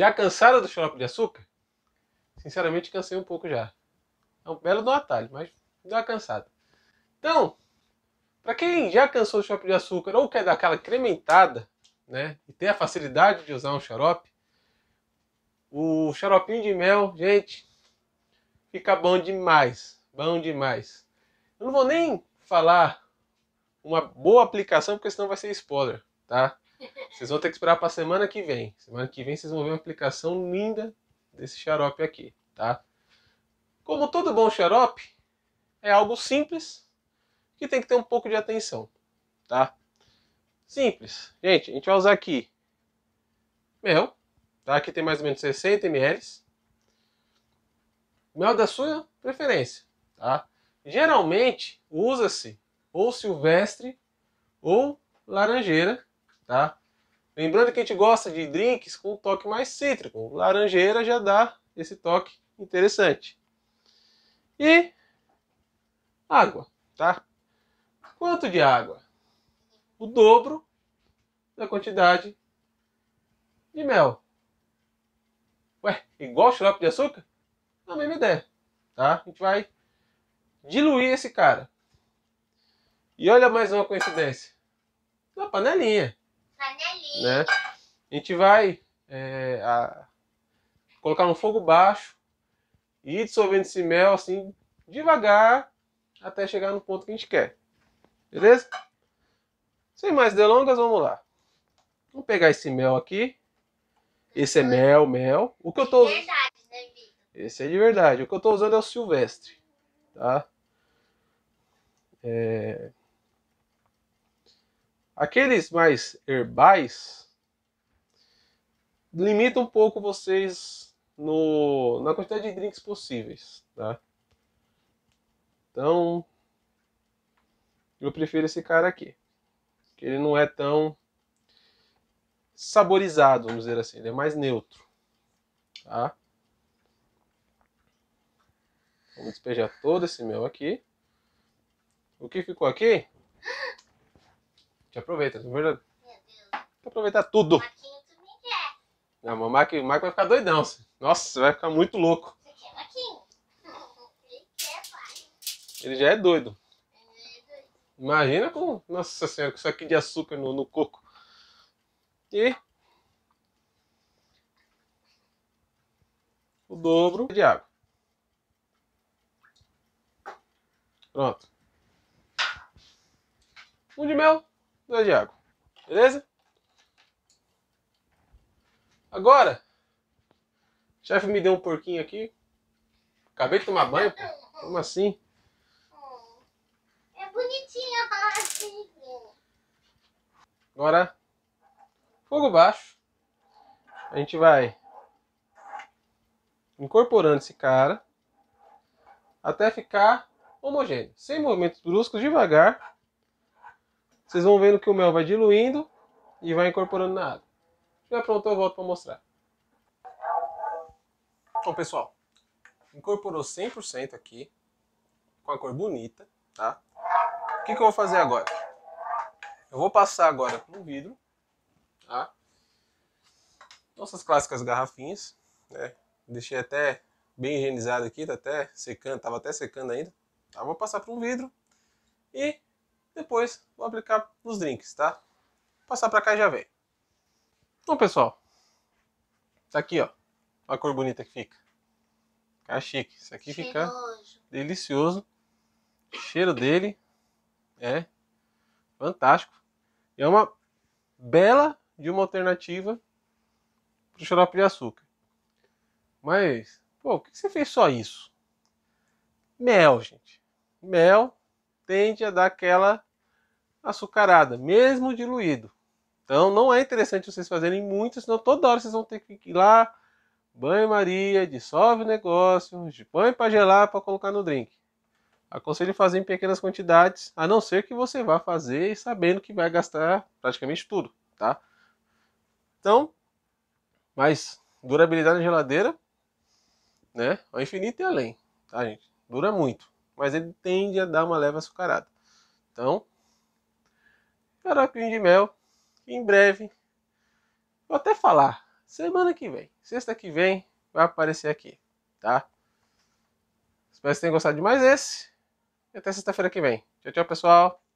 Já cansada do xarope de açúcar? Sinceramente, cansei um pouco já. É um belo do atalho, mas dá uma cansada. Então, para quem já cansou do xarope de açúcar ou quer dar aquela crementada, né, e ter a facilidade de usar um xarope, o xaropinho de mel, gente, fica bom demais, bom demais. Eu não vou nem falar uma boa aplicação, porque senão vai ser spoiler, tá? Vocês vão ter que esperar para semana que vem. Semana que vem vocês vão ver uma aplicação linda desse xarope aqui, tá? Como todo bom xarope, é algo simples que tem que ter um pouco de atenção, tá? Simples. Gente, a gente vai usar aqui mel, tá? Aqui tem mais ou menos 60 ml. Mel da sua preferência, tá? Geralmente usa-se ou silvestre ou laranjeira tá? Lembrando que a gente gosta de drinks com um toque mais cítrico. Laranjeira já dá esse toque interessante. E água, tá? Quanto de água? O dobro da quantidade de mel. Ué, igual xarope de açúcar? A mesma ideia, tá? A gente vai diluir esse cara. E olha mais uma coincidência. Na panelinha. Né? Panelinha. Né? A gente vai é, a, colocar no fogo baixo e dissolvendo esse mel assim devagar até chegar no ponto que a gente quer. Beleza? Sem mais delongas, vamos lá. Vamos pegar esse mel aqui. Esse é mel, mel. O que eu tô verdade, né, Esse é de verdade. O que eu tô usando é o silvestre, tá? É... Aqueles mais herbais limitam um pouco vocês no, na quantidade de drinks possíveis, tá? Então, eu prefiro esse cara aqui, que ele não é tão saborizado, vamos dizer assim, ele é mais neutro, tá? Vamos despejar todo esse mel aqui. O que ficou aqui aproveita. Tem que aproveitar tudo. Marquinhos também quer. Não, mas o Marco, o vai ficar doidão. Nossa, você vai ficar muito louco. Você quer Marquinhos? Ele quer, pai. Ele já é doido. Ele é doido. Imagina com, nossa senhora, com isso aqui de açúcar no, no coco. E... O dobro de água. Pronto. Um de mel. 2 de água. Beleza? Agora, o chefe me deu um porquinho aqui. Acabei de tomar banho, pô. Como assim? É bonitinha a assim, né? Agora, fogo baixo. A gente vai incorporando esse cara até ficar homogêneo, sem movimentos bruscos, devagar vocês vão vendo que o mel vai diluindo e vai incorporando na água. Já pronto, eu volto para mostrar. Bom, pessoal, incorporou 100% aqui, com a cor bonita, tá? O que, que eu vou fazer agora? Eu vou passar agora para um vidro, tá? Nossas clássicas garrafinhas, né? Deixei até bem higienizado aqui, tá até secando, tava até secando ainda. Tá? Vou passar para um vidro e depois vou aplicar nos drinks, tá? Vou passar para cá e já vem. Bom, pessoal. tá aqui, ó. Olha a cor bonita que fica. Fica chique. Isso aqui Cheiroso. fica delicioso. O cheiro dele é fantástico. É uma bela de uma alternativa pro xarope de açúcar. Mas, pô, por que você fez só isso? Mel, gente. Mel tende a dar aquela açucarada, mesmo diluído. Então não é interessante vocês fazerem muito, senão toda hora vocês vão ter que ir lá, banho-maria, dissolve o negócio, põe para gelar para colocar no drink. Aconselho fazer em pequenas quantidades, a não ser que você vá fazer sabendo que vai gastar praticamente tudo, tá? Então, mas durabilidade na geladeira, né? Ao é infinito e além, tá, gente? Dura muito mas ele tende a dar uma leve açucarada. Então, caracolinho de mel, em breve, vou até falar, semana que vem, sexta que vem, vai aparecer aqui, tá? Espero que tenham gostado de mais esse, e até sexta-feira que vem. Tchau, tchau, pessoal!